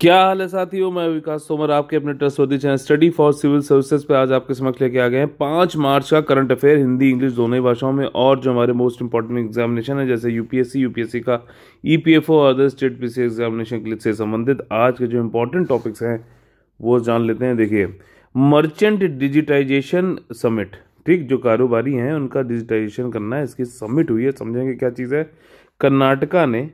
क्या हाल है साथियों मैं विकास तोमर आपके अपने trustworthy channel study for civil services पे आज आपके समक्ष लेके आ गए हैं पांच मार्च का करंट अफेयर हिंदी इंग्लिश दोनों ही भाषाओं में और जो हमारे मोस्ट इंपॉर्टेंट एग्जामिनेशन है जैसे यूपीएससी यूपीएससी का ईपीएफओ e और अदर स्टेट पी एग्जामिनेशन के से संबंधित आज के जो इंपॉर्टेंट टॉपिक्स हैं वो जान लेते हैं देखिए मर्चेंट डिजिटाइजेशन समिट ठीक जो कारोबारी हैं उनका डिजिटाइजेशन करना है इसकी समिट हुई है समझेंगे क्या चीज़ है कर्नाटका ने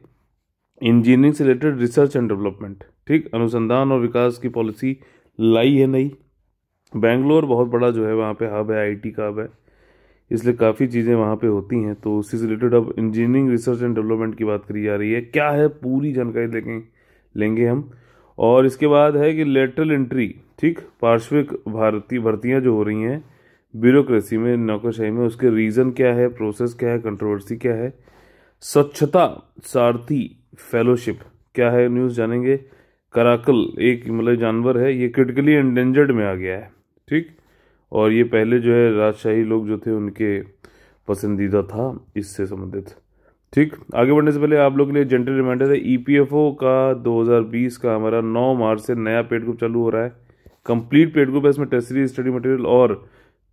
इंजीनियरिंग से रिलेटेड रिसर्च एंड डेवलपमेंट ठीक अनुसंधान और विकास की पॉलिसी लाई है नहीं बेंगलोर बहुत बड़ा जो है वहाँ पे हब है आईटी का हब है इसलिए काफ़ी चीज़ें वहाँ पे होती हैं तो उससे रिलेटेड अब इंजीनियरिंग रिसर्च एंड डेवलपमेंट की बात करी जा रही है क्या है पूरी जानकारी लेंगे लेंगे हम और इसके बाद है कि लेटरल एंट्री ठीक पार्श्विक भारतीय भर्तियाँ जो हो रही हैं ब्यूरोक्रेसी में नौकरशाही में उसके रीज़न क्या है प्रोसेस क्या है कंट्रोवर्सी क्या है स्वच्छता सारथी फेलोशिप क्या है न्यूज़ जानेंगे कराकल एक मतलब जानवर है ये क्रिटिकली एंडेंजर्ड में आ गया है ठीक और ये पहले जो है राजशाही लोग जो थे उनके पसंदीदा था इससे संबंधित ठीक आगे बढ़ने से पहले आप लोग के लिए जेंटल रिमाइंडर है ईपीएफओ e का 2020 का हमारा 9 मार्च से नया पेड ग्रुप चालू हो रहा है कंप्लीट पेड ग्रुप है इसमें टेस्टरी स्टडी मटेरियल और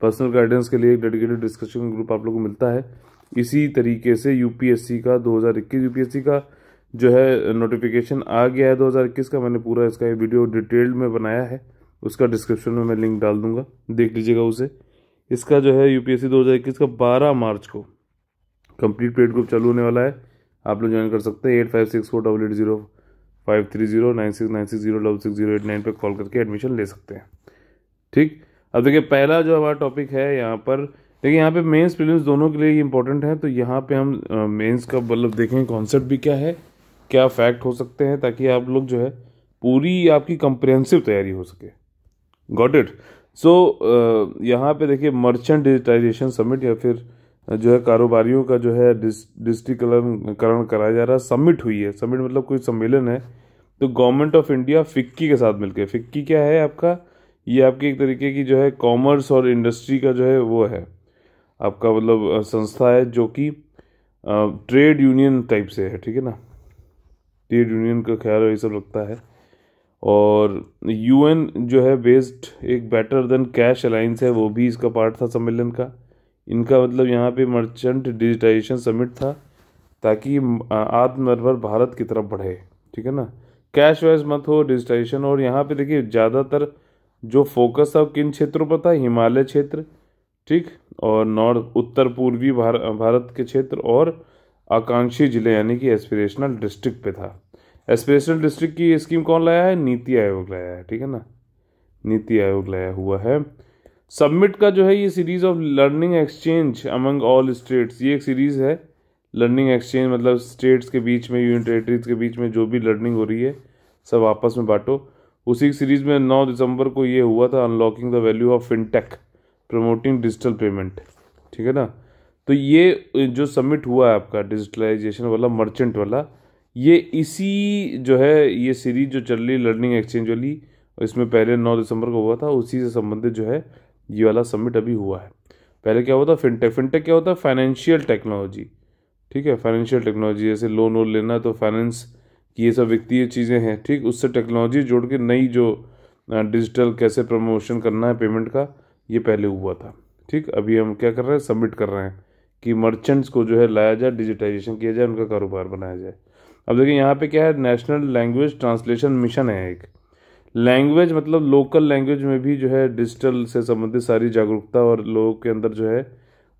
पर्सनल गाइडेंस के लिए एक डेडिकेटेड डिस्कशन ग्रुप आप लोग को मिलता है इसी तरीके से यूपीएससी का दो यूपीएससी का जो है नोटिफिकेशन आ गया है 2021 का मैंने पूरा इसका वीडियो डिटेल्ड में बनाया है उसका डिस्क्रिप्शन में मैं लिंक डाल दूंगा देख लीजिएगा उसे इसका जो है यूपीएससी 2021 का 12 मार्च को कंप्लीट पेड ग्रुप चालू होने वाला है आप लोग ज्वाइन कर सकते हैं eight five six four double eight zero five three zero nine six nine six zero double six zero eight nine पर कॉल करके एडमिशन ले सकते हैं ठीक अब देखिए पहला जो हमारा टॉपिक है यहाँ पर देखिए यहाँ पे मेंस प्रीलिम्स दोनों के लिए इंपॉर्टेंट है तो यहाँ पे हम मेंस का मतलब देखें कॉन्सेप्ट भी क्या है क्या फैक्ट हो सकते हैं ताकि आप लोग जो है पूरी आपकी कंप्रेहेंसिव तैयारी हो सके गॉट इट सो यहाँ पे देखिए मर्चेंट डिजिटाइजेशन समिट या फिर जो है कारोबारियों का जो है डिजिटलीकरण कराया जा रहा है समिट हुई है समिट मतलब कोई सम्मेलन है तो गवर्नमेंट ऑफ इंडिया फिक्की के साथ मिलकर फिक्की क्या है आपका ये आपकी एक तरीके की जो है कॉमर्स और इंडस्ट्री का जो है वो है आपका मतलब संस्था है जो कि ट्रेड यूनियन टाइप से है ठीक है ना ट्रेड यूनियन का ख्याल ये सब रखता है और यूएन जो है बेस्ड एक बेटर देन कैश अलाइंस है वो भी इसका पार्ट था सम्मेलन का इनका मतलब यहाँ पे मर्चेंट डिजिटाइजेशन समिट था ताकि आत्मनिर्भर भारत की तरफ बढ़े ठीक है ना कैश वाइज मत हो डिजिटाइजेशन और यहाँ पे देखिए ज़्यादातर जो फोकस था किन क्षेत्रों पर था हिमालय क्षेत्र ठीक और नॉर्थ उत्तर पूर्वी भार, भारत के क्षेत्र और आकांक्षी जिले यानी कि एस्पिरेशनल डिस्ट्रिक्ट पे था एस्पिरेशनल डिस्ट्रिक्ट की स्कीम कौन लाया है नीति आयोग लाया है ठीक है ना नीति आयोग लाया हुआ है सबमिट का जो है ये series of learning exchange among all states ये एक सीरीज है लर्निंग एक्सचेंज मतलब स्टेट्स के बीच में यूनियन टेरेटरीज के बीच में जो भी लर्निंग हो रही है सब आपस में बांटो उसी सीरीज में 9 दिसंबर को ये हुआ था unlocking the value of fintech promoting digital payment ठीक है ना तो ये जो सबमिट हुआ है आपका डिजिटलाइजेशन वाला मर्चेंट वाला ये इसी जो है ये सीरीज जो चल रही लर्निंग एक्सचेंज वाली इसमें पहले नौ दिसंबर को हुआ था उसी से संबंधित जो है ये वाला सबमिट अभी हुआ है पहले क्या होता फिनटेक फिनटेक क्या होता है फाइनेंशियल टेक्नोलॉजी ठीक है फाइनेंशियल टेक्नोलॉजी जैसे लोन वोन लेना तो फाइनेंस की ये सब वित्तीय चीज़ें हैं ठीक उससे टेक्नोलॉजी जोड़ के नई जो डिजिटल कैसे प्रमोशन करना है पेमेंट का ये पहले हुआ था ठीक अभी हम क्या कर रहे हैं सबमिट कर रहे हैं कि मर्चेंट्स को जो है लाया जाए डिजिटाइजेशन किया जाए उनका कारोबार बनाया जाए अब देखिए यहाँ पे क्या है नेशनल लैंग्वेज ट्रांसलेशन मिशन है एक लैंग्वेज मतलब लोकल लैंग्वेज में भी जो है डिजिटल से संबंधित सारी जागरूकता और लोगों के अंदर जो है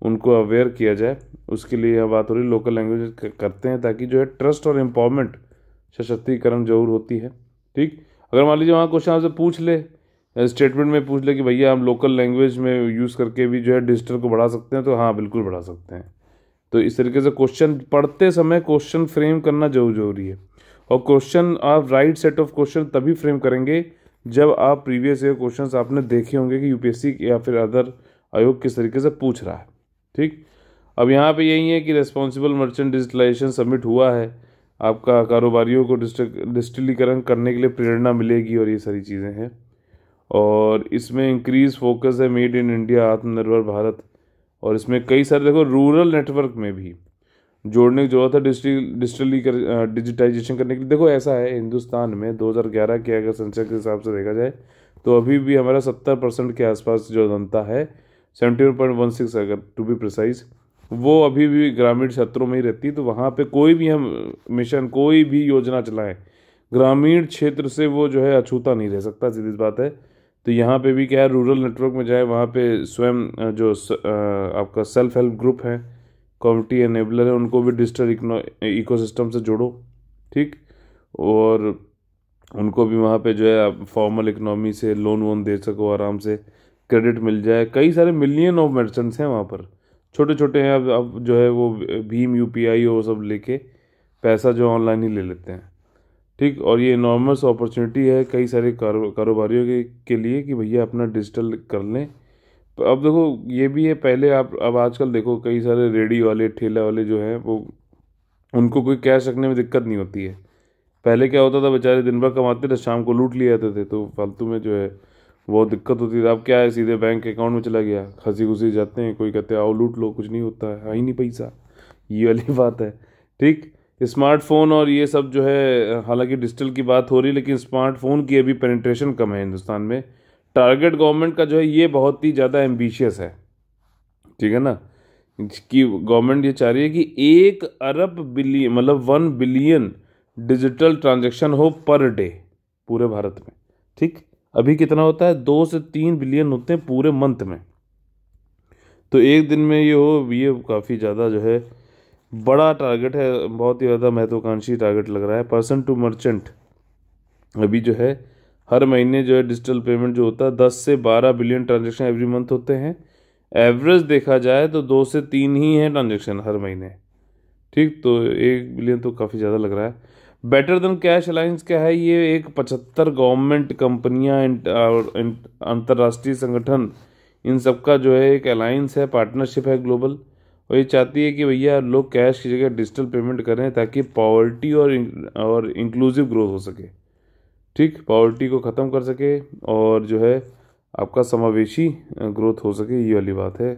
उनको अवेयर किया जाए उसके लिए यह बात हो रही लोकल लैंग्वेज करते हैं ताकि जो है ट्रस्ट और एम्पावरमेंट सशक्तिकरण जरूर होती है ठीक अगर मान लीजिए वहाँ क्वेश्चन आपसे पूछ ले स्टेटमेंट में पूछ ले कि भैया हम लोकल लैंग्वेज में यूज़ करके भी जो है डिजिटल को बढ़ा सकते हैं तो हाँ बिल्कुल बढ़ा सकते हैं तो इस तरीके से क्वेश्चन पढ़ते समय क्वेश्चन फ्रेम करना जरूर जरूरी है और क्वेश्चन आप राइट सेट ऑफ क्वेश्चन तभी फ्रेम करेंगे जब आप प्रीवियस ईयर क्वेश्चन आपने देखे होंगे कि यूपीएससी या फिर अदर आयोग किस तरीके से पूछ रहा है ठीक अब यहाँ पे यही है कि रेस्पॉन्सिबल मर्चेंट डिजिटलाइजेशन सबमिट हुआ है आपका कारोबारियों को डिजिटलीकरण करने के लिए प्रेरणा मिलेगी और ये सारी चीज़ें हैं और इसमें इंक्रीज फोकस है मेड इन इंडिया आत्मनिर्भर भारत और इसमें कई सारे देखो रूरल नेटवर्क में भी जोड़ने की जरूरत है डिजिटल डिजिटली कर डिजिटाइजेशन करने के लिए देखो ऐसा है हिंदुस्तान में 2011 के अगर संचय के हिसाब से देखा जाए तो अभी भी हमारा 70 परसेंट के आसपास जो जनता है seventy one point one six अगर टू बी प्रिसाइज वो अभी भी ग्रामीण क्षेत्रों में ही रहती है तो वहाँ पर कोई भी हम मिशन कोई भी योजना चलाएं ग्रामीण क्षेत्र से वो जो है अछूता नहीं रह सकता सीधी बात है तो यहाँ पे भी क्या है रूरल नेटवर्क में जाए वहाँ पे स्वयं जो आपका सेल्फ हेल्प ग्रुप है कम्युनिटी एनेबलर है उनको भी डिजिटल सिस्टम से जोड़ो ठीक और उनको भी वहाँ पे जो है आप फॉर्मल इकनॉमी से लोन वोन दे सको आराम से क्रेडिट मिल जाए कई सारे मिलियन ऑफ मर्चेंट्स हैं वहाँ पर छोटे छोटे हैं अब अब जो है वो भीम यू पी आई वो सब लेके पैसा जो ऑनलाइन ही ले लेते हैं ठीक और ये इनॉर्मस अपॉर्चुनिटी है कई सारे कारो कारोबारियों के, के लिए कि भैया अपना डिजिटल कर लें अब देखो ये भी है पहले आप अब आजकल देखो कई सारे रेडी वाले ठेला वाले जो हैं वो उनको कोई कैश रखने में दिक्कत नहीं होती है पहले क्या होता था बेचारे दिन भर कमाते थे शाम को लूट लिए जाते थे तो फालतू में जो है बहुत दिक्कत होती थी अब क्या है सीधे बैंक अकाउंट में चला गया खसी खुसी जाते हैं कोई कहते आओ लूट लो कुछ नहीं होता है ही नहीं पैसा ये वाली बात है ठीक स्मार्टफ़ोन और ये सब जो है हालांकि डिजिटल की बात हो रही है लेकिन स्मार्टफ़ोन की अभी पेनिट्रेशन कम है हिंदुस्तान में टारगेट गवर्नमेंट का जो है ये बहुत ही ज़्यादा एम्बिशियस है ठीक है ना कि गवर्नमेंट ये चाह रही है कि एक अरब बिलियन मतलब वन बिलियन डिजिटल ट्रांजेक्शन हो पर डे पूरे भारत में ठीक अभी कितना होता है दो से तीन बिलियन होते हैं पूरे मंथ में तो एक दिन में ये हो ये काफ़ी ज़्यादा जो है बड़ा टारगेट है बहुत ही ज़्यादा महत्वाकांक्षी टारगेट लग रहा है पर्सन टू मर्चेंट अभी जो है हर महीने जो है डिजिटल पेमेंट जो होता है दस से बारह बिलियन ट्रांजेक्शन एवरी मंथ होते हैं एवरेज देखा जाए तो दो से तीन ही हैं ट्रांजेक्शन हर महीने ठीक तो एक बिलियन तो काफ़ी ज़्यादा लग रहा है बेटर देन कैश अलाइंस क्या है ये एक पचहत्तर गवर्नमेंट कंपनियाँ और अंतर्राष्ट्रीय संगठन इन सब का जो है एक अलाइंस है पार्टनरशिप है ग्लोबल और ये चाहती है कि भैया लोग कैश की जगह डिजिटल पेमेंट करें ताकि पॉवर्टी और और इंक्लूसिव ग्रोथ हो सके ठीक पॉवर्टी को ख़त्म कर सके और जो है आपका समावेशी ग्रोथ हो सके ये वाली बात है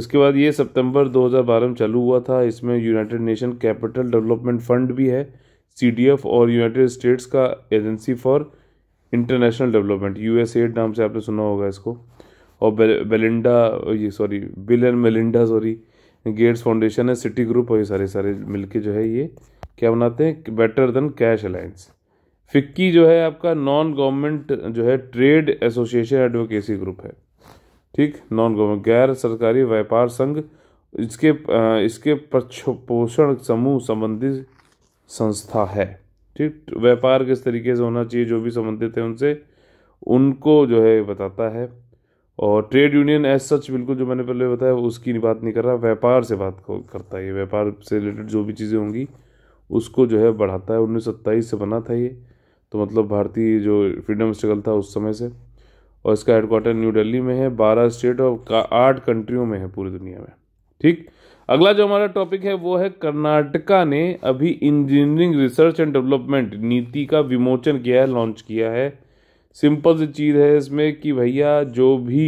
उसके बाद ये सितंबर 2012 में चालू हुआ था इसमें United Nation Capital Development Fund भी है सी और यूनाइटेड स्टेट्स का agency for international development U aid नाम से आपने सुना होगा इसको और बेलिंडा ये sorry Bill and Melinda sorry Gates Foundation है सिटी ग्रुप और ये सारे सारे मिलके जो है ये क्या बनाते हैं better than cash alliance FICCI जो है आपका नॉन गवर्नमेंट जो है ट्रेड एसोसिएशन एडवोकेसी ग्रुप है ठीक नॉन गवर्नमेंट गैर सरकारी व्यापार संघ इसके इसके पोषण समूह संबंधी संस्था है ठीक व्यापार किस तरीके से होना चाहिए जो भी संबंधित है उनसे उनको जो है बताता है और ट्रेड यूनियन एज सच बिल्कुल जो मैंने पहले बताया उसकी बात नहीं कर रहा व्यापार से बात करता है ये व्यापार से रिलेटेड जो भी चीज़ें होंगी उसको जो है बढ़ाता है उन्नीस से बना था ये तो मतलब भारतीय जो फ्रीडम स्ट्रगल था उस समय से और इसका हेडक्वार्टर न्यू दिल्ली में है बारह स्टेट और आठ कंट्रियों में है पूरी दुनिया में ठीक अगला जो हमारा टॉपिक है वो है कर्नाटका ने अभी इंजीनियरिंग रिसर्च एंड डेवलपमेंट नीति का विमोचन किया है लॉन्च किया है सिंपल सी चीज़ है इसमें कि भैया जो भी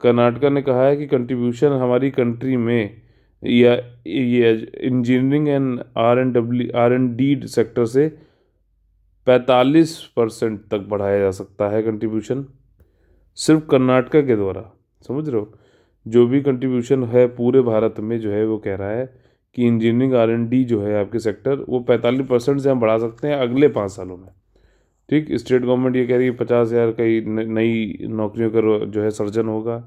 कर्नाटका ने कहा है कि कंट्रीब्यूशन हमारी कंट्री में या ये engineering and R and W R and D sector से पैंतालीस परसेंट तक बढ़ाया जा सकता है कंट्रीब्यूशन सिर्फ कर्नाटका के द्वारा समझ रहे हो जो भी कंट्रीब्यूशन है पूरे भारत में जो है वो कह रहा है कि इंजीनियरिंग आर एंड डी जो है आपके सेक्टर वो पैंतालीस परसेंट से हम बढ़ा सकते हैं अगले पाँच सालों में ठीक स्टेट गवर्नमेंट ये कह रही है पचास हज़ार कई नई नौकरियों का जो है सर्जन होगा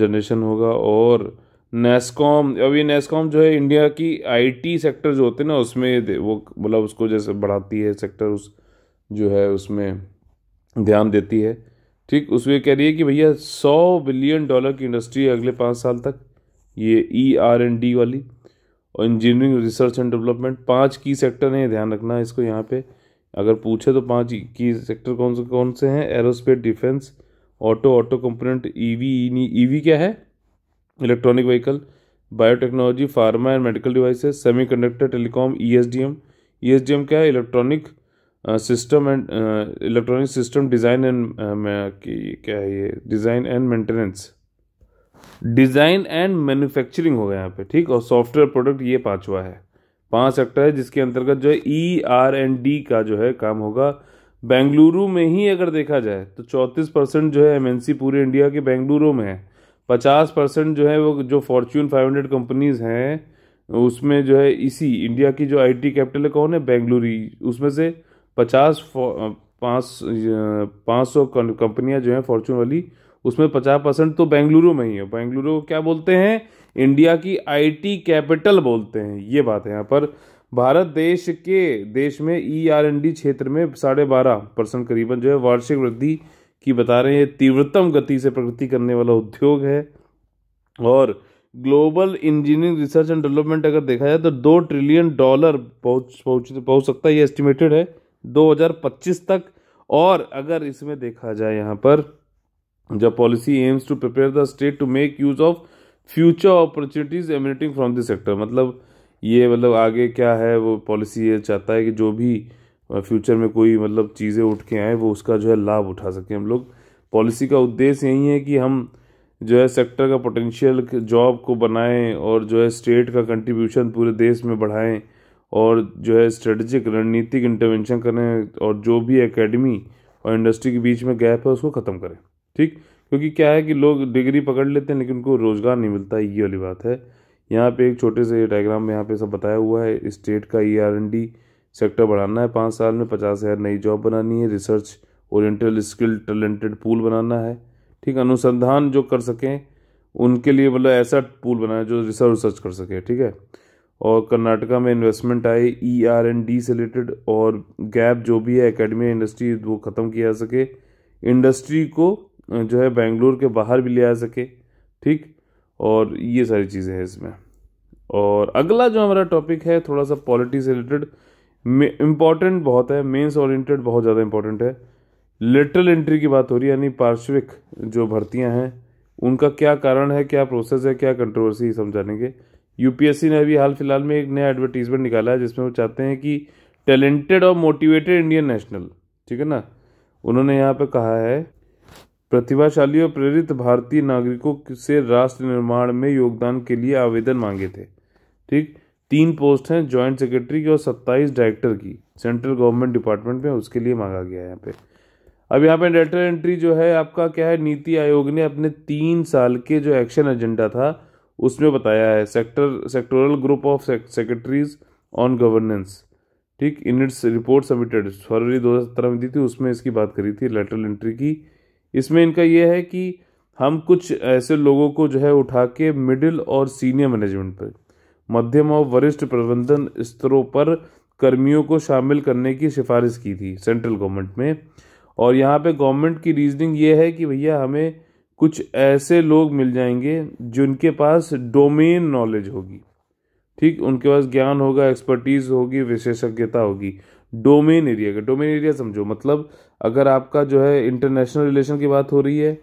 जनरेशन होगा और नेस्कॉम ये नेस्कॉम जो है इंडिया की आईटी सेक्टर जो होते हैं ना उसमें वो मतलब उसको जैसे बढ़ाती है सेक्टर उस जो है उसमें ध्यान देती है ठीक उसमें कह रही है कि भैया सौ बिलियन डॉलर की इंडस्ट्री अगले पाँच साल तक ये ई आर एंड डी वाली और इंजीनियरिंग रिसर्च एंड डेवलपमेंट पाँच की सेक्टर है ध्यान रखना इसको यहाँ पर अगर पूछे तो पाँच की सेक्टर कौन से कौन से हैं aerospace defence auto auto component EV EV क्या है electronic vehicle biotechnology pharma and medical devices semiconductor telecom ESDM ESDM क्या है electronic system and electronic system design and क्या है ये design and maintenance design and manufacturing हो गया यहाँ पे ठीक और सॉफ्टवेयर प्रोडक्ट ये पांचवा है पांच सेक्टर है जिसके अंतर्गत जो है ई आर एंड डी का जो है काम होगा बेंगलुरु में ही अगर देखा जाए तो चौंतीस परसेंट जो है एमएनसी पूरे इंडिया के बेंगलुरु में है पचास परसेंट जो है वो जो फॉर्च्यून फाइव हंड्रेड कंपनीज हैं उसमें जो है इसी इंडिया की जो आईटी कैपिटल है कौन है बेंगलुरु उसमें से पचास पाँच पाँच सौ कंपनियाँ जो हैं फॉर्चून वाली उसमें पचास परसेंट तो बेंगलुरु में ही है बेंगलुरु को क्या बोलते हैं इंडिया की आईटी कैपिटल बोलते हैं ये बात है यहाँ पर भारत देश के देश में ई आर एन डी क्षेत्र में साढ़े बारह परसेंट करीबन जो है वार्षिक वृद्धि की बता रहे हैं तीव्रतम गति से प्रगति करने वाला उद्योग है और global engineering research and development अगर देखा जाए तो दो ट्रिलियन डॉलर पहुंच पहुंच पहुंच सकता है ये एस्टिमेटेड है 2025 तक और अगर इसमें देखा जाए यहाँ पर The policy aims to prepare the state to make use of future opportunities emanating from this sector. मतलब ये मतलब आगे क्या है वो पॉलिसी ये चाहता है कि जो भी फ्यूचर में कोई मतलब चीज़ें उठ के आएँ वो उसका जो है लाभ उठा सकें हम लोग पॉलिसी का उद्देश्य यही है कि हम जो है सेक्टर का पोटेंशियल जॉब को बनाएं और जो है स्टेट का कंट्रीब्यूशन पूरे देश में बढ़ाएं और जो है स्ट्रेटजिक रणनीतिक इंटरवेंशन करें और जो भी एकेडमी और इंडस्ट्री के बीच में गैप है उसको ख़त्म करें ठीक क्योंकि क्या है कि लोग डिग्री पकड़ लेते हैं लेकिन उनको रोज़गार नहीं मिलता ये वाली बात है यहाँ पे एक छोटे से डायग्राम में यहाँ पे सब बताया हुआ है स्टेट का E R N D sector बढ़ाना है पाँच साल में पचास हज़ार नई जॉब बनानी है research oriental skill talented pool बनाना है ठीक अनुसंधान जो कर सकें उनके लिए मतलब ऐसा पूल बनाया जो रिसर्च रिसर्च कर सके ठीक है और कर्नाटका में इन्वेस्टमेंट आए ई आर एन डी से रिलेटेड और गैप जो भी है एकेडमी इंडस्ट्री वो ख़त्म किया जा सके इंडस्ट्री को जो है बेंगलुरु के बाहर भी ले आ सके ठीक और ये सारी चीज़ें हैं इसमें और अगला जो हमारा टॉपिक है थोड़ा सा पॉलिटिक्स रिलेटेड इम्पॉर्टेंट बहुत है मेंस ओरिएंटेड बहुत ज़्यादा इम्पॉर्टेंट है लेटरल एंट्री की बात हो रही है यानी पार्श्विक जो भर्तियां हैं उनका क्या कारण है क्या प्रोसेस है क्या कंट्रोवर्सी समझाने के यूपीएससी ने अभी हाल फिलहाल में एक नया एडवर्टीजमेंट निकाला है जिसमें वो चाहते हैं कि टैलेंटेड और मोटिवेटेड इंडियन नेशनल ठीक है ना उन्होंने यहाँ पे कहा है प्रतिभाशाली और प्रेरित भारतीय नागरिकों से राष्ट्र निर्माण में योगदान के लिए आवेदन मांगे थे ठीक तीन पोस्ट हैं जॉइंट सेक्रेटरी की और सत्ताईस डायरेक्टर की सेंट्रल गवर्नमेंट डिपार्टमेंट में उसके लिए मांगा गया है यहाँ पे अब यहाँ पे डेटा एंट्री जो है आपका क्या है नीति आयोग ने अपने तीन साल के जो एक्शन एजेंडा था उसमें बताया है sector sectoral group of secretaries on governance ठीक in its report submitted February दो हज़ार सत्रह में दी थी उसमें इसकी बात करी थी लेटरल एंट्री की इसमें इनका यह है कि हम कुछ ऐसे लोगों को जो है उठा के मिडिल और सीनियर मैनेजमेंट पर मध्यम और वरिष्ठ प्रबंधन स्तरों पर कर्मियों को शामिल करने की सिफारिश की थी सेंट्रल गवर्नमेंट में और यहाँ पे गवर्नमेंट की रीजनिंग ये है कि भैया हमें कुछ ऐसे लोग मिल जाएंगे जिनके पास डोमेन नॉलेज होगी ठीक उनके पास ज्ञान होगा एक्सपर्टीज़ होगी विशेषज्ञता होगी डोमेन एरिया का डोमेन एरिया समझो मतलब अगर आपका जो है इंटरनेशनल रिलेशन की बात हो रही है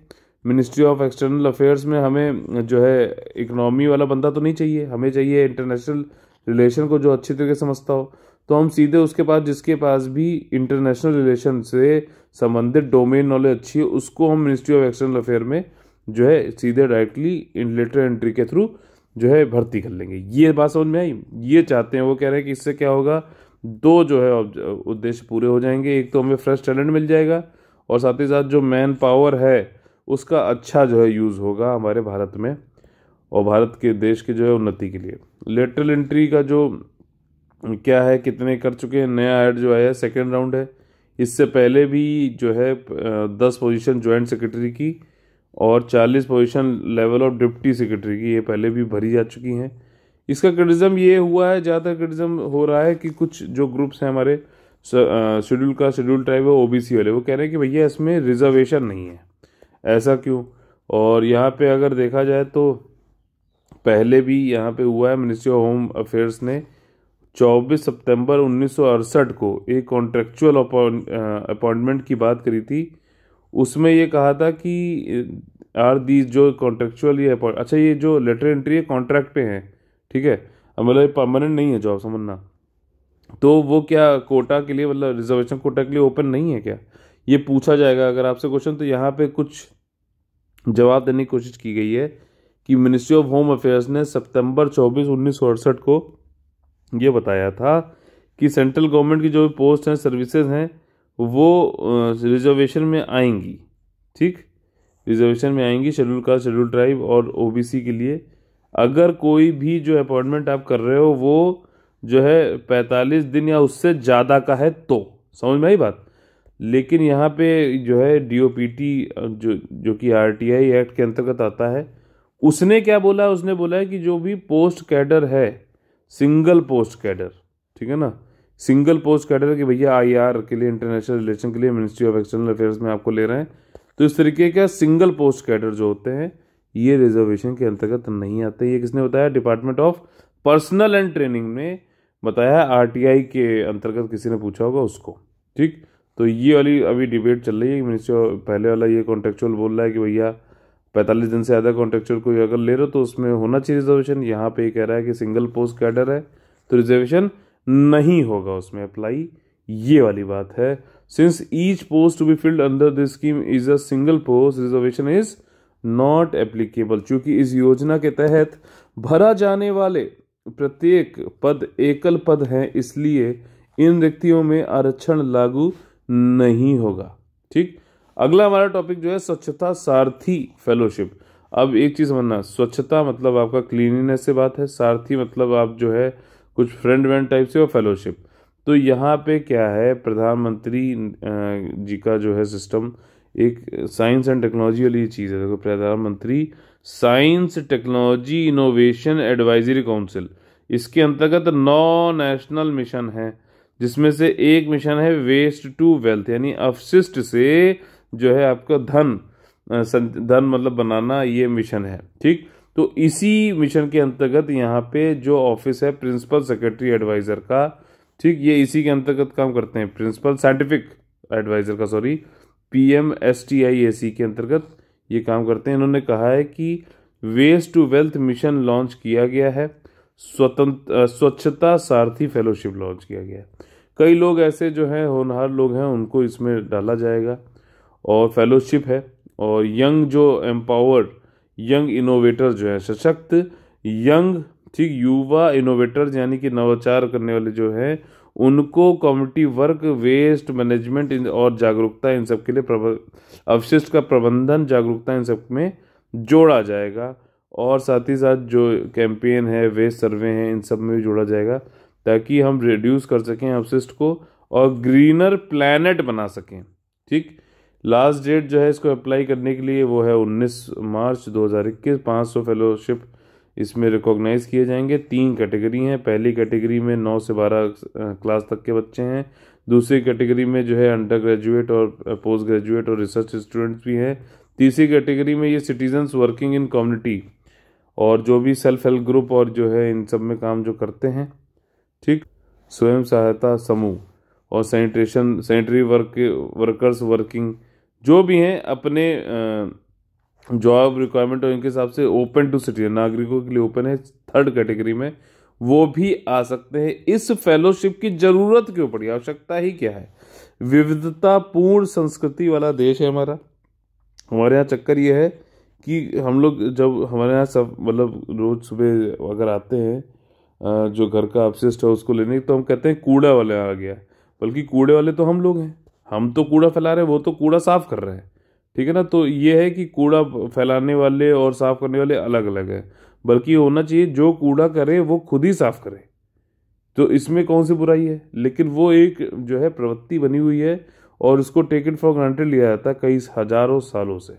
मिनिस्ट्री ऑफ एक्सटर्नल अफेयर्स में हमें जो है इकनॉमी वाला बंदा तो नहीं चाहिए हमें चाहिए इंटरनेशनल रिलेशन को जो अच्छी तरीके समझता हो तो हम सीधे उसके पास जिसके पास भी इंटरनेशनल रिलेशन से संबंधित डोमेन नॉलेज अच्छी है उसको हम मिनिस्ट्री ऑफ एक्सटर्नल अफेयर में जो है सीधे डायरेक्टली इन लेटर एंट्री के थ्रू जो है भर्ती कर लेंगे ये बात समझ में आई ये चाहते हैं वो कह रहे हैं कि इससे क्या होगा दो जो है उद्देश्य पूरे हो जाएंगे एक तो हमें फ्रेश टैलेंट मिल जाएगा और साथ ही साथ जो मैन पावर है उसका अच्छा जो है यूज़ होगा हमारे भारत में और भारत के देश के जो है उन्नति के लिए लेटरल एंट्री का जो क्या है कितने कर चुके हैं नया ऐड जो आया सेकेंड राउंड है इससे पहले भी जो है दस पोजीशन जॉइंट सेक्रेटरी की और चालीस position level of deputy secretary की ये पहले भी भरी जा चुकी हैं इसका क्रिटिज़म ये हुआ है ज़्यादातर क्रिटिज़म हो रहा है कि कुछ जो ग्रुप्स हैं हमारे शेड्यूल का शेड्यूल ट्राइब है ओ वाले वो कह रहे हैं कि भैया इसमें रिजर्वेशन नहीं है ऐसा क्यों और यहाँ पे अगर देखा जाए तो पहले भी यहाँ पे हुआ है मिनिस्ट्री ऑफ होम अफेयर्स ने 24 सितंबर उन्नीस को एक कॉन्ट्रेक्चुअल अपॉइंटमेंट की बात करी थी उसमें ये कहा था कि आर दीज जो कॉन्ट्रेक्चुअल ये अच्छा ये जो लेटर एंट्री है कॉन्ट्रैक्ट पे हैं ठीक है मतलब परमानेंट नहीं है जॉब समझना तो वो क्या कोटा के लिए मतलब रिजर्वेशन कोटा के लिए ओपन नहीं है क्या ये पूछा जाएगा अगर आपसे क्वेश्चन तो यहाँ पे कुछ जवाब देने की कोशिश की गई है कि मिनिस्ट्री ऑफ होम अफेयर्स ने सितंबर चौबीस उन्नीस को ये बताया था कि सेंट्रल गवर्नमेंट की जो भी पोस्ट हैं सर्विसेज हैं वो रिजर्वेशन में आएंगी ठीक रिजर्वेशन में आएंगी शेड्यूल कास्ट शेड्यूल ट्राइब और ओबीसी के लिए अगर कोई भी जो अपॉइंटमेंट आप कर रहे हो वो जो है पैंतालीस दिन या उससे ज़्यादा का है तो समझ में आई बात लेकिन यहाँ पे जो है डीओपीटी जो जो कि आरटीआई एक्ट के अंतर्गत आता है उसने क्या बोला उसने बोला है कि जो भी पोस्ट कैडर है सिंगल पोस्ट कैडर ठीक है ना सिंगल पोस्ट कैडर कि भैया आईआर के लिए इंटरनेशनल रिलेशन के लिए मिनिस्ट्री ऑफ एक्सटर्नल अफेयर्स में आपको ले रहे हैं तो इस तरीके का सिंगल पोस्ट कैडर जो होते हैं ये रिजर्वेशन के अंतर्गत नहीं आते ये किसने बताया department of personnel and training ने बताया आर के अंतर्गत किसी ने पूछा होगा उसको ठीक तो ये वाली अभी डिबेट चल रही है मिनिस्टर पहले वाला ये कॉन्ट्रेक्चुअल बोल रहा है कि भैया पैंतालीस दिन से ज़्यादा कॉन्ट्रेक्चुअल कोई अगर ले रहे हो तो उसमें होना चाहिए रिजर्वेशन यहाँ पे कह रहा है कि सिंगल पोस्ट कैडर है तो रिजर्वेशन नहीं होगा उसमें अप्लाई ये वाली बात है since each post to be filled under this scheme is a single post reservation is not applicable चूंकि इस योजना के तहत भरा जाने वाले प्रत्येक पद एकल पद हैं इसलिए इन रिक्तियों में आरक्षण लागू नहीं होगा ठीक अगला हमारा टॉपिक जो है स्वच्छता सारथी फेलोशिप अब एक चीज़ समझना स्वच्छता मतलब आपका क्लीनिनेस से बात है सारथी मतलब आप जो है कुछ फ्रेंड वेंड टाइप से और फेलोशिप तो यहाँ पे क्या है प्रधानमंत्री जी का जो है सिस्टम एक साइंस एंड टेक्नोलॉजी वाली चीज़ है देखो तो प्रधानमंत्री science technology innovation advisory council इसके अंतर्गत नौ नेशनल मिशन है जिसमें से एक मिशन है वेस्ट टू वेल्थ यानी अवशिष्ट से जो है आपका धन धन मतलब बनाना ये मिशन है ठीक तो इसी मिशन के अंतर्गत यहाँ पे जो ऑफिस है प्रिंसिपल सेक्रेटरी एडवाइज़र का ठीक ये इसी के अंतर्गत काम करते हैं प्रिंसिपल साइंटिफिक एडवाइज़र का sorry P M S T I A C के अंतर्गत ये काम करते हैं इन्होंने कहा है कि waste to wealth mission launch किया गया है स्वतंत्र स्वच्छता सारथी फेलोशिप लॉन्च किया गया है कई लोग ऐसे जो हैं होनहार लोग हैं उनको इसमें डाला जाएगा और फेलोशिप है और यंग जो एम्पावर्ड यंग इनोवेटर जो है सशक्त यंग ठीक युवा इनोवेटर यानी कि नवाचार करने वाले जो हैं उनको कम्युनिटी वर्क वेस्ट मैनेजमेंट और जागरूकता इन सब के लिए अवशिष्ट का प्रबंधन जागरूकता इन सब में जोड़ा जाएगा और साथ ही साथ जो कैंपेन है वेस्ट सर्वे हैं इन सब में भी जोड़ा जाएगा ताकि हम रिड्यूस कर सकें अवशिष्ट को और ग्रीनर प्लानट बना सकें ठीक लास्ट डेट जो है इसको अप्लाई करने के लिए वो है 19 मार्च 2021 500 फेलोशिप इसमें रिकॉग्नाइज किए जाएंगे तीन कैटेगरी हैं पहली कैटेगरी में नौ से बारह क्लास तक के बच्चे हैं दूसरी कैटेगरी में जो है अंडर ग्रेजुएट और पोस्ट ग्रेजुएट और रिसर्च स्टूडेंट्स भी हैं तीसरी कैटेगरी में ये सिटीजन्स वर्किंग इन कम्युनिटी और जो भी सेल्फ हेल्प ग्रुप और जो है इन सब में काम जो करते हैं ठीक स्वयं सहायता समूह और sanitation sanitary work workers working जो भी हैं अपने आ, जॉब रिक्वायरमेंट और इनके हिसाब से ओपन टू सिटीजन नागरिकों के लिए ओपन है थर्ड कैटेगरी में वो भी आ सकते हैं इस फेलोशिप की जरूरत क्यों पड़ी आवश्यकता ही क्या है विविधतापूर्ण संस्कृति वाला देश है हमारा हमारे यहाँ चक्कर ये है कि हम लोग जब हमारे यहाँ सब मतलब रोज सुबह अगर आते हैं जो घर का अपशिष्ट है उसको लेने तो हम कहते हैं कूड़ा वाले आ गया बल्कि कूड़े वाले तो हम लोग हैं हम तो कूड़ा फैला रहे हैं वो तो कूड़ा साफ कर रहे हैं ठीक है ना तो ये है कि कूड़ा फैलाने वाले और साफ़ करने वाले अलग अलग है बल्कि होना चाहिए जो कूड़ा करे वो खुद ही साफ़ करे तो इसमें कौन सी बुराई है लेकिन वो एक जो है प्रवृत्ति बनी हुई है और उसको टेक इट फॉर ग्रांटेड लिया जाता है कई हज़ारों सालों से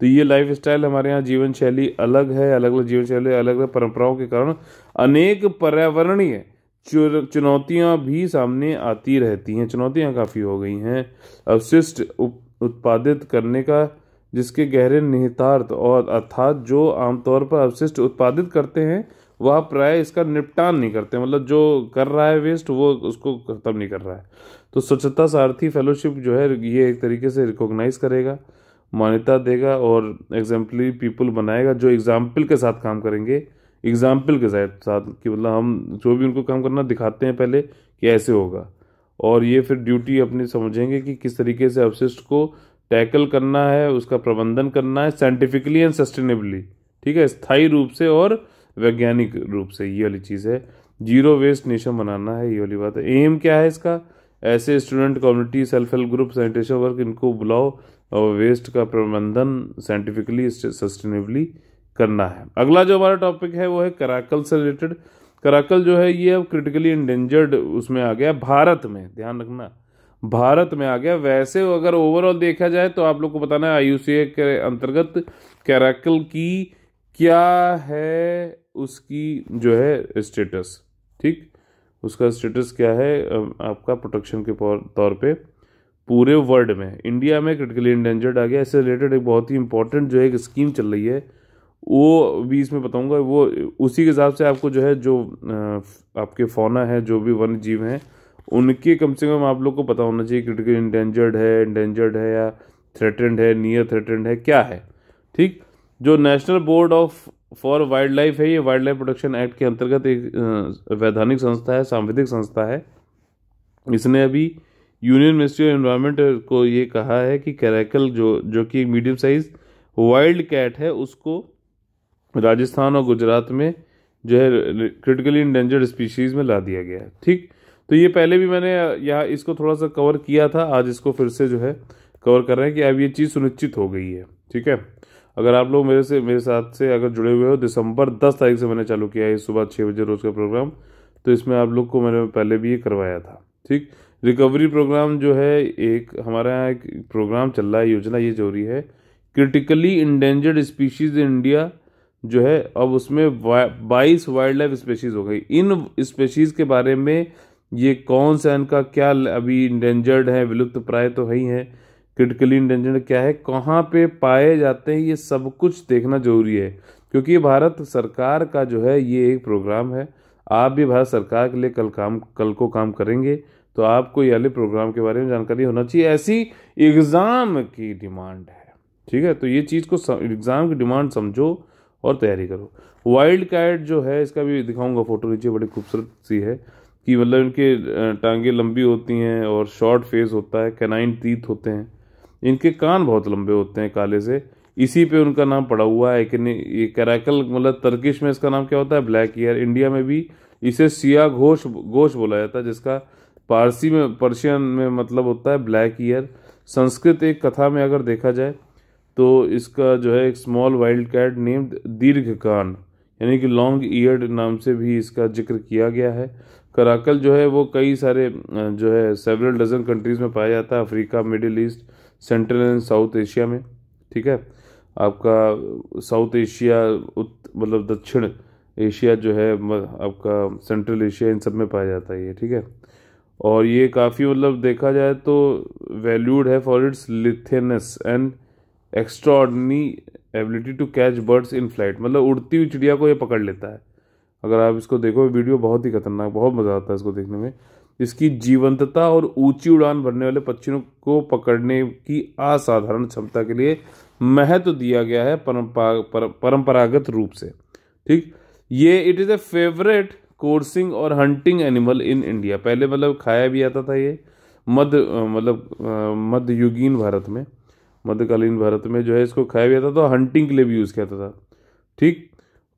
तो ये लाइफ स्टाइल हमारे यहाँ जीवन शैली अलग है अलग अलग जीवन शैली अलग अलग परंपराओं के कारण अनेक पर्यावरणीय चुनौतियाँ भी सामने आती रहती हैं चुनौतियाँ काफ़ी हो गई हैं अवशिष्ट उप उत्पादित करने का जिसके गहरे निहितार्थ और अर्थात जो आमतौर पर अवशिष्ट उत्पादित करते हैं वह प्राय इसका निपटान नहीं करते मतलब जो कर रहा है वेस्ट वो उसको खत्म नहीं कर रहा है तो स्वच्छता सारथी फेलोशिप जो है ये एक तरीके से रिकॉग्नाइज करेगा मान्यता देगा और एग्जाम्पली पीपल बनाएगा जो एग्जाम्पल के साथ काम करेंगे एग्जाम्पल के साथ साथ कि मतलब हम जो भी उनको काम करना दिखाते हैं पहले कि ऐसे होगा और ये फिर ड्यूटी अपनी समझेंगे कि किस तरीके से अवशिष्ट को टैकल करना है उसका प्रबंधन करना है साइंटिफिकली एंड सस्टेनेबली ठीक है स्थायी रूप से और वैज्ञानिक रूप से ये वाली चीज़ है जीरो वेस्ट नेशन बनाना है ये वाली बात है एम क्या है इसका ऐसे student community self help group sanitation work इनको बुलाओ और वेस्ट का प्रबंधन साइंटिफिकली सस्टेनेबली करना है अगला जो हमारा टॉपिक है वो है कराकल से रिलेटेड कराकल जो है ये अब क्रिटिकली इंडेंजर्ड उसमें आ गया भारत में ध्यान रखना भारत में आ गया वैसे अगर ओवरऑल देखा जाए तो आप लोग को बताना है आई के अंतर्गत कैराकल की क्या है उसकी जो है स्टेटस ठीक उसका स्टेटस क्या है आपका प्रोटेक्शन के तौर पे पूरे वर्ल्ड में इंडिया में क्रिटिकली इंडेंजर्ड आ गया इससे रिलेटेड एक बहुत ही इंपॉर्टेंट जो है एक स्कीम चल रही है वो भी इसमें बताऊंगा वो उसी के हिसाब से आपको जो है जो आपके फोना है जो भी वन्य जीव हैं उनके कम से कम आप लोग को पता होना चाहिए क्रिटिकल इंडेंजर्ड है इंडेंजर्ड है या थ्रेटेंड है नियर थ्रेटेंड है क्या है ठीक जो national board of for wildlife है ये वाइल्ड लाइफ प्रोटेक्शन एक्ट के अंतर्गत एक वैधानिक संस्था है सांविधिक संस्था है इसने अभी यूनियन मिनिस्ट्री ऑफ इन्वायरमेंट को ये कहा है कि कैरेकल जो जो कि मीडियम साइज वाइल्ड कैट है उसको राजस्थान और गुजरात में जो है क्रिटिकली इंडेंजर्ड स्पीशीज़ में ला दिया गया है ठीक तो ये पहले भी मैंने यहाँ इसको थोड़ा सा कवर किया था आज इसको फिर से जो है कवर कर रहे हैं कि अब ये चीज़ सुनिश्चित हो गई है ठीक है अगर आप लोग मेरे से मेरे साथ से अगर जुड़े हुए हो दिसंबर दस तारीख से मैंने चालू किया है सुबह छः बजे रोज़ का प्रोग्राम तो इसमें आप लोग को मैंने पहले भी ये करवाया था ठीक रिकवरी प्रोग्राम जो है एक हमारे यहाँ एक प्रोग्राम चल रहा है योजना ये जरूरी है critically endangered species in India जो है अब उसमें बाईस वाइल्ड लाइफ स्पेशीज़ हो गई इन स्पेशीज़ के बारे में ये कौन सा इनका क्या अभी इंडेंजर्ड है विलुप्त प्राय तो है ही है क्रिटिकली इंडेंजर्ड क्या है कहाँ पे पाए जाते हैं ये सब कुछ देखना ज़रूरी है क्योंकि ये भारत सरकार का जो है ये एक प्रोग्राम है आप भी भारत सरकार के लिए कल काम कल को काम करेंगे तो आपको ये अले प्रोग्राम के बारे में जानकारी होना चाहिए ऐसी एग्ज़ाम की डिमांड है ठीक है तो ये चीज़ को एग्ज़ाम की डिमांड समझो और तैयारी करो वाइल्ड कैट जो है इसका भी दिखाऊंगा फ़ोटो नीचे बड़ी खूबसूरत सी है कि मतलब इनके टांगे लंबी होती हैं और शॉर्ट फेस होता है कैनाइन तीत होते हैं इनके कान बहुत लंबे होते हैं काले से इसी पे उनका नाम पड़ा हुआ है कि नहीं ये कैराकल मतलब तर्किश में इसका नाम क्या होता है ब्लैक ईयर इंडिया में भी इसे सिया घोष घोष बोला जाता है जिसका पारसी में पर्शियन में मतलब होता है ब्लैक ईयर संस्कृत एक कथा में अगर देखा जाए तो इसका जो है एक स्मॉल वाइल्ड कैट नेम्ड दीर्घ कान यानी कि लॉन्ग ईयर नाम से भी इसका जिक्र किया गया है कराकल जो है वो कई सारे जो है सेवरल डजन कंट्रीज़ में पाया जाता है Africa Middle East Central and South Asia में ठीक है आपका साउथ एशिया मतलब दक्षिण एशिया जो है आपका सेंट्रल एशिया इन सब में पाया जाता है ये ठीक है और ये काफ़ी मतलब देखा जाए तो वैल्यूड है for its litheness and extraordinary ability to catch birds in flight मतलब उड़ती हुई चिड़िया को ये पकड़ लेता है अगर आप इसको देखो वीडियो बहुत ही खतरनाक बहुत मज़ा आता है इसको देखने में इसकी जीवंतता और ऊंची उड़ान भरने वाले पक्षियों को पकड़ने की असाधारण क्षमता के लिए महत्व तो दिया गया है परंपरा पर, परंपरागत रूप से ठीक ये it is a favourite coursing और हंटिंग एनिमल इन इंडिया पहले मतलब खाया भी आता था ये मध्य मतलब मध्ययुगीन भारत में मध्यकालीन भारत में जो है इसको खाया गया था तो हंटिंग के लिए भी यूज़ किया था ठीक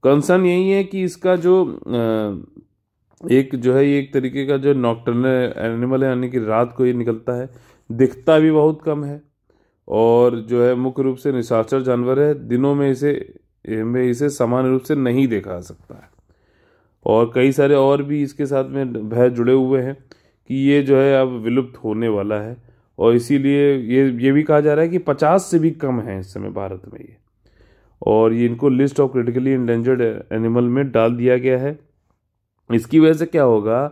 कंसर्न यही है कि इसका जो एक जो है एक तरीके का जो नॉक्टर्नल एनिमल है यानी कि रात को ये निकलता है दिखता भी बहुत कम है और जो है मुख्य रूप से निशाचर जानवर है दिनों में इसे में इसे सामान्य रूप से नहीं देखा जा सकता है और कई सारे और भी इसके साथ में भय जुड़े हुए हैं कि ये जो है अब विलुप्त होने वाला है और इसीलिए ये ये भी कहा जा रहा है कि पचास से भी कम है इस समय भारत में ये और ये इनको list of critically endangered animal में डाल दिया गया है इसकी वजह से क्या होगा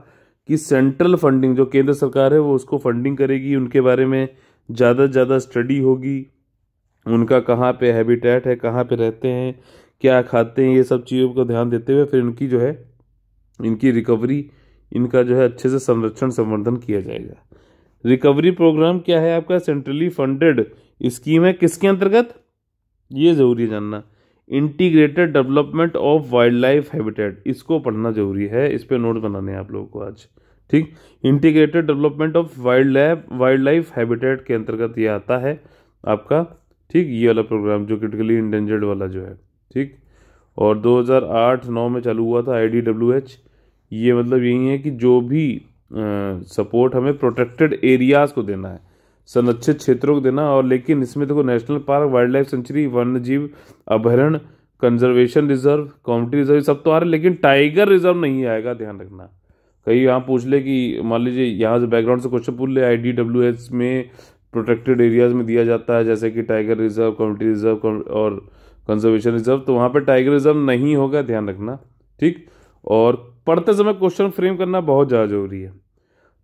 कि सेंट्रल फंडिंग जो केंद्र सरकार है वो उसको फंडिंग करेगी उनके बारे में ज़्यादा से ज़्यादा स्टडी होगी उनका कहाँ पे हैबिटेट है कहाँ पे रहते हैं क्या खाते हैं ये सब चीज़ों को ध्यान देते हुए फिर इनकी जो है इनकी रिकवरी इनका जो है अच्छे से संरक्षण संवर्धन किया जाएगा रिकवरी प्रोग्राम क्या है आपका सेंट्रली फंडेड स्कीम है किसके अंतर्गत ये जरूरी जानना integrated development of wildlife habitat इसको पढ़ना जरूरी है इस पर नोट बनाने आप लोगों को आज ठीक integrated development of wildlife wildlife habitat के अंतर्गत ये आता है आपका ठीक ये वाला प्रोग्राम जो क्रिटिकली इंडेंजर्ड वाला जो है ठीक और 2008-9 में चालू हुआ था आई ये मतलब यही है कि जो भी सपोर्ट हमें प्रोटेक्टेड एरियाज़ को देना है संरक्षित क्षेत्रों को देना और लेकिन इसमें देखो national park wildlife sanctuary वन्य जीव अभ्यारण्य कंजर्वेशन रिजर्व कॉम्युनिटी रिजर्व सब तो आ रहे लेकिन टाइगर रिजर्व नहीं आएगा ध्यान रखना कहीं यहाँ पूछ ले कि मान लीजिए यहाँ से बैकग्राउंड से क्वेश्चन पूछ ले आई डी डब्ल्यू एच में प्रोटेक्टेड एरियाज में दिया जाता है जैसे कि टाइगर रिजर्व कम्युनिटी रिजर्व और कंजर्वेशन रिजर्व तो वहाँ पर टाइगर रिजर्व नहीं होगा ध्यान रखना ठीक और पढ़ते समय क्वेश्चन फ्रेम करना बहुत ज़्यादा जरूरी है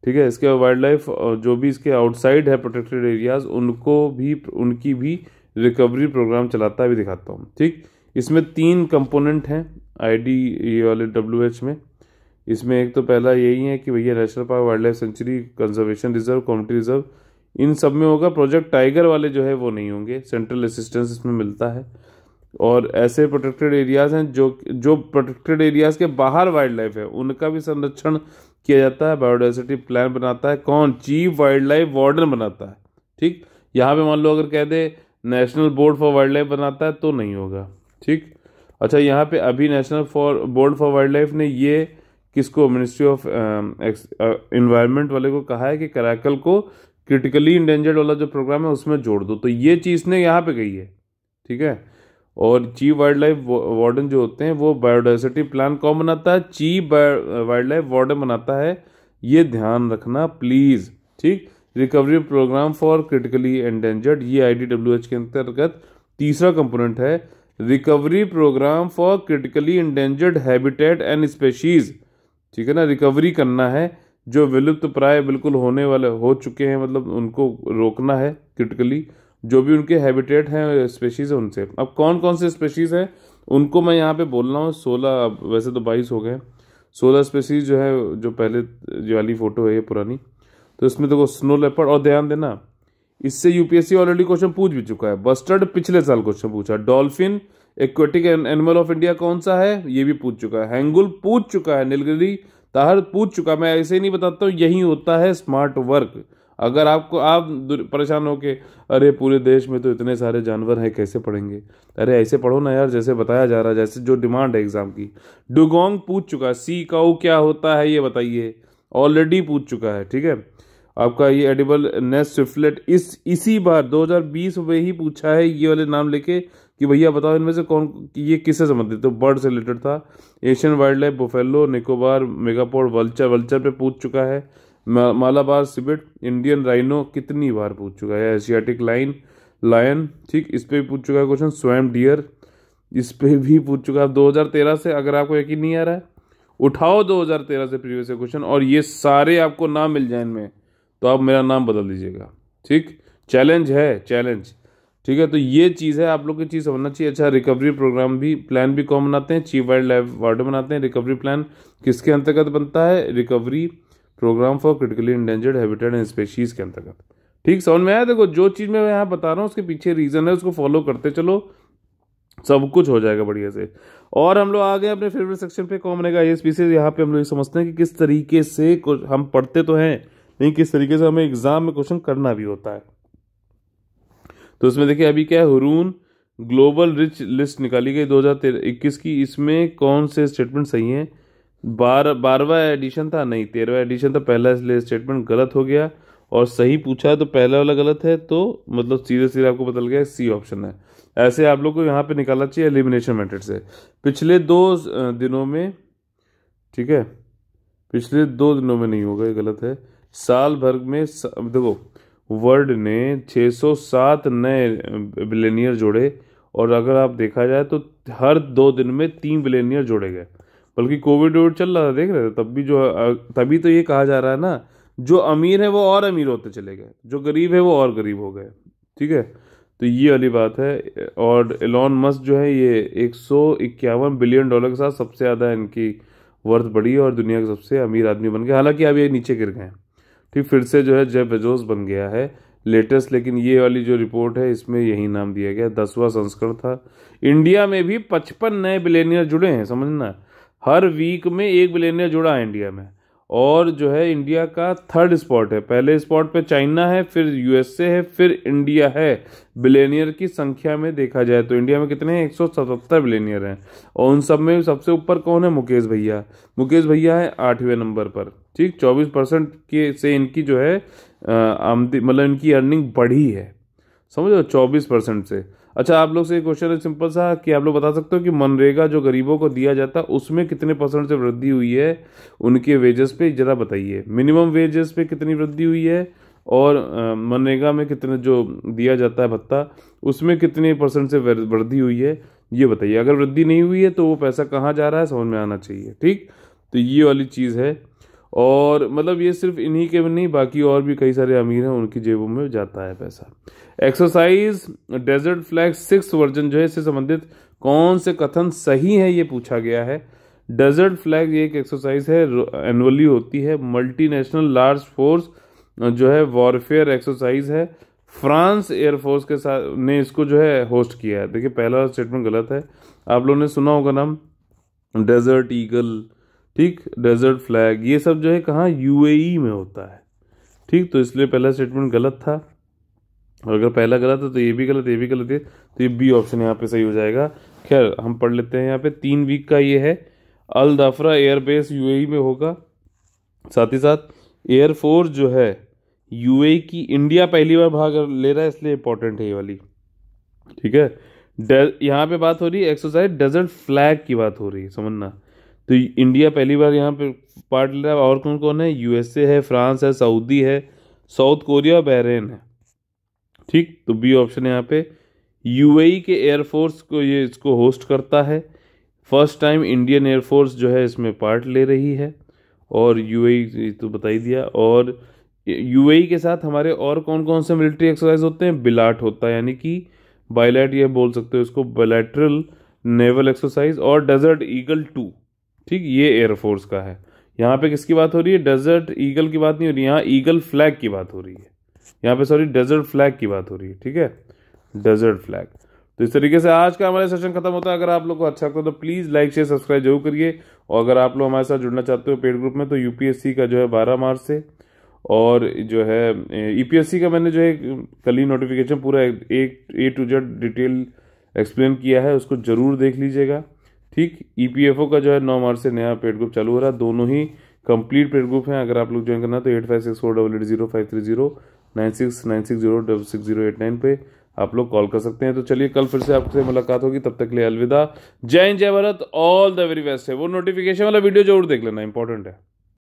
ठीक है इसके वाइल्ड लाइफ जो भी इसके आउटसाइड है प्रोटेक्टेड एरियाज उनको भी उनकी भी रिकवरी प्रोग्राम चलाता भी दिखाता हूँ ठीक इसमें तीन कंपोनेंट हैं आईडी ये वाले डब्ल्यू एच में इसमें एक तो पहला यही है कि भैया national park wildlife sanctuary conservation reserve community reserve इन सब में होगा प्रोजेक्ट टाइगर वाले जो है वो नहीं होंगे सेंट्रल असिस्टेंस इसमें मिलता है और ऐसे प्रोटेक्टेड एरियाज़ हैं जो जो प्रोटेक्टेड एरियाज़ के बाहर वाइल्ड लाइफ है उनका भी संरक्षण किया जाता है बायोडाइवर्सिटी प्लान बनाता है कौन चीफ वाइल्ड लाइफ वार्डन बनाता है ठीक यहाँ पे मान लो अगर कह दे national board for wildlife बनाता है तो नहीं होगा ठीक अच्छा यहाँ पे अभी national for board for wildlife ने ये किसको मिनिस्ट्री ऑफ इन्वायरमेंट वाले को कहा है कि कराकल को क्रिटिकली इंडेंजर्ड वाला जो प्रोग्राम है उसमें जोड़ दो तो ये चीज़ ने यहाँ पे कही है ठीक है और ची वाइल्ड लाइफ वार्डन जो होते हैं वो बायोडाइवर्सिटी प्लान कौन बनाता है ची वाइल्ड लाइफ वार्डन बनाता है ये ध्यान रखना प्लीज़ ठीक recovery programme for critically endangered ये आई के अंतर्गत तीसरा कंपोनेंट है recovery programme for critically endangered habitat and species ठीक है ना रिकवरी करना है जो विलुप्त प्राय बिल्कुल होने वाले हो चुके हैं मतलब उनको रोकना है क्रिटिकली जो भी उनके हैबिटेट हैं स्पेशीज़ हैं उनसे अब कौन कौन से स्पेशीज़ हैं उनको मैं यहाँ पे बोल रहा हूँ सोलह वैसे तो बाईस हो गए सोलह स्पेशीज जो है जो पहले जो वाली फ़ोटो है ये पुरानी तो इसमें देखो तो स्नो लेपर्ड और ध्यान देना इससे यूपीएससी ऑलरेडी क्वेश्चन पूछ भी चुका है बस्टर्ड पिछले साल क्वेश्चन पूछा dolphin aquatic animal of India कौन सा है ये भी पूछ चुका है हैंगुल पूछ चुका है नीलगिरी ताहर पूछ चुका मैं ऐसे ही नहीं बताता हूँ यही होता है स्मार्ट वर्क अगर आपको आप परेशान हो के अरे पूरे देश में तो इतने सारे जानवर हैं कैसे पढ़ेंगे अरे ऐसे पढ़ो ना यार जैसे बताया जा रहा है जैसे जो डिमांड है एग्ज़ाम की डुगोंग पूछ चुका सी काउ क्या होता है ये बताइए ऑलरेडी पूछ चुका है ठीक है आपका ये एडिबल नेस स्विफ्लेट इस इसी बार 2020 में ही पूछा है ये वाले नाम लेके कि भैया बताओ इनमें से कौन ये किससे संबंधित तो बर्ड से रिलेटेड था Asian wildlife buffalo Nicobar megapode vulture vulture पे पूछ चुका है मालाबार सिबिट इंडियन राइनो कितनी बार पूछ चुका है एशियाटिक लाइन लायन ठीक इस पर भी पूछ चुका है क्वेश्चन स्वयं डियर इस पर भी पूछ चुका है 2013 से अगर आपको यकीन नहीं आ रहा है उठाओ 2013 से प्रीवियस क्वेश्चन और ये सारे आपको ना मिल जाए इनमें तो आप मेरा नाम बदल दीजिएगा ठीक चैलेंज है चैलेंज ठीक है तो ये चीज़ है आप लोग की चीज़ समझना चाहिए अच्छा रिकवरी प्रोग्राम भी प्लान भी कौन बनाते हैं चीफ वाइल्ड लाइफ वार्ड बनाते हैं रिकवरी प्लान किसके अंतर्गत बनता है recovery programme for critically endangered habitat and species के अंतर्गत ठीक समझ में आया देखो जो चीज़ मैं यहाँ बता रहा हूँ उसके पीछे रीज़न है उसको फॉलो करते चलो सब कुछ हो जाएगा बढ़िया से और हम लोग आ गए अपने फेवरेट सेक्शन पे कौन बनेगा आई एस पी यहाँ पे हम लोग समझते हैं कि किस तरीके से कुछ हम पढ़ते तो हैं लेकिन किस तरीके से हमें एग्ज़ाम में क्वेश्चन करना भी होता है तो इसमें देखिए अभी क्या है हरून ग्लोबल रिच लिस्ट निकाली गई दो की इसमें कौन से स्टेटमेंट सही हैं बार बारहवा एडिशन था नहीं तेरहवा एडिशन था तो पहला इसलिए स्टेटमेंट गलत हो गया और सही पूछा तो पहला वाला गलत है तो मतलब सीधे सीधे आपको बदल गया सी ऑप्शन है ऐसे आप लोग को यहाँ पे निकालना चाहिए एलिमिनेशन मेथड से पिछले दो दिनों में ठीक है पिछले दो दिनों में नहीं होगा ये गलत है साल भर में देखो वर्ल्ड ने 607 नए बिलेनियर जोड़े और अगर आप देखा जाए तो हर दो दिन में तीन बिलेनियर जोड़े गए बल्कि कोविड वोविड चल रहा था देख रहे थे तब भी जो तभी तो ये कहा जा रहा है ना जो अमीर है वो और अमीर होते चले गए जो गरीब है वो और गरीब हो गए ठीक है तो ये वाली बात है और एलॉन मस्क जो है ये एक बिलियन डॉलर के साथ सबसे ज़्यादा इनकी वर्थ बढ़ी और दुनिया का सबसे अमीर आदमी बन गया हालांकि अब ये नीचे गिर गए ठीक फिर से जो है जय बेजोस बन गया है लेटेस्ट लेकिन ये वाली जो रिपोर्ट है इसमें यही नाम दिया गया दसवां संस्करण था इंडिया में भी पचपन नए बिलेनियर जुड़े हैं समझना हर वीक में एक बिलेनियर जुड़ा है इंडिया में और जो है इंडिया का थर्ड स्पॉट है पहले स्पॉट पे चाइना है फिर यूएसए है फिर इंडिया है बिलेनियर की संख्या में देखा जाए तो इंडिया में कितने हैं एक सौ सतहत्तर बिलेनियर हैं और उन सब में सबसे ऊपर कौन है मुकेश भैया मुकेश भैया है आठवें नंबर पर ठीक चौबीस परसेंट के से इनकी जो है आमदी मतलब इनकी अर्निंग बढ़ी है समझो चौबीस परसेंट से अच्छा आप लोग से एक क्वेश्चन है सिंपल सा कि आप लोग बता सकते हो कि मनरेगा जो गरीबों को दिया जाता है उसमें कितने परसेंट से वृद्धि हुई है उनके वेजेस पे ज़रा बताइए मिनिमम वेजेस पे कितनी वृद्धि हुई है और मनरेगा में कितने जो दिया जाता है भत्ता उसमें कितने परसेंट से वृद्धि हुई है ये बताइए अगर वृद्धि नहीं हुई है तो वो पैसा कहाँ जा रहा है समझ में आना चाहिए ठीक तो ये वाली चीज़ है और मतलब ये सिर्फ इन्हीं के नहीं बाकी और भी कई सारे अमीर हैं उनकी जेबों में जाता है पैसा exercise desert flag six version जो है इससे संबंधित कौन से कथन सही है ये पूछा गया है डेजर्ट फ्लैग एक एक्सरसाइज है एनुअली होती है मल्टीनेशनल लार्ज फोर्स जो है वॉरफेयर एक्सरसाइज है फ्रांस एयरफोर्स के साथ ने इसको जो है होस्ट किया है देखिए पहला स्टेटमेंट गलत है आप लोगों ने सुना होगा नाम डेजर्ट ईगल ठीक डेजर्ट फ्लैग ये सब जो है कहाँ यूएई e में होता है ठीक तो इसलिए पहला स्टेटमेंट गलत था और अगर पहला गलत है तो ये भी गलत ये भी गलत है तो ये बी ऑप्शन यहाँ पे सही हो जाएगा खैर हम पढ़ लेते हैं यहाँ पे तीन वीक का ये है अल दफरा एयरबेस यूएई में होगा साथ ही साथ एयरफोर्स जो है यूएई e की इंडिया पहली बार भाग ले रहा है इसलिए इंपॉर्टेंट है ये वाली ठीक है यहाँ पे बात हो रही है एक्सरसाइज डेजर्ट फ्लैग की बात हो रही है समझना तो इंडिया पहली बार यहाँ पे पार्ट ले रहा है और कौन कौन है यूएसए है फ्रांस है सऊदी है साउथ कोरिया बहरेन है ठीक तो बी ऑप्शन यहाँ पे यूएई e के एयरफोर्स को ये इसको होस्ट करता है फर्स्ट टाइम इंडियन एयरफोर्स जो है इसमें पार्ट ले रही है और e, यूएई तो बता ही दिया और यूएई e के साथ हमारे और कौन कौन से मिलिट्री एक्सरसाइज होते हैं बिलाट होता है यानी कि बायलैट ये बोल सकते हो इसको बायलैटरल नेवल एक्सरसाइज और डेजर्ट ईगल टू ठीक ये एयरफोर्स का है यहाँ पे किसकी बात हो रही है डेजर्ट ईगल की बात नहीं हो रही यहाँ ईगल फ्लैग की बात हो रही है यहाँ पे सॉरी डेजर्ट फ्लैग की बात हो रही है ठीक है डेजर्ट फ्लैग तो इस तरीके से आज का हमारा सेशन खत्म होता है अगर आप लोग को अच्छा लगता है तो प्लीज़ लाइक शेयर सब्सक्राइब जरूर करिए और अगर आप लोग हमारे साथ जुड़ना चाहते हो पेड ग्रुप में तो यूपीएससी का जो है बारह मार्च से और जो है ईपीएससी e का मैंने जो है कल ही नोटिफिकेशन पूरा एक A to Z detail explain किया है उसको ज़रूर देख लीजिएगा ठीक ईपीएफओ e का जो है नौ मार्च से नया पेड ग्रुप चालू हो रहा है दोनों ही कंप्लीट पेड ग्रुप हैं अगर आप लोग ज्वाइन करना तो eight five six four double eight zero five three zero nine six nine six zero double six zero eight nine पे आप लोग कॉल कर सकते हैं तो चलिए कल फिर से आपसे मुलाकात होगी तब तक लिए अलविदा जय हिंद जय Bharat all the very best है वो नोटिफिकेशन वाला वीडियो जरूर देख लेना इंपॉर्टेंट है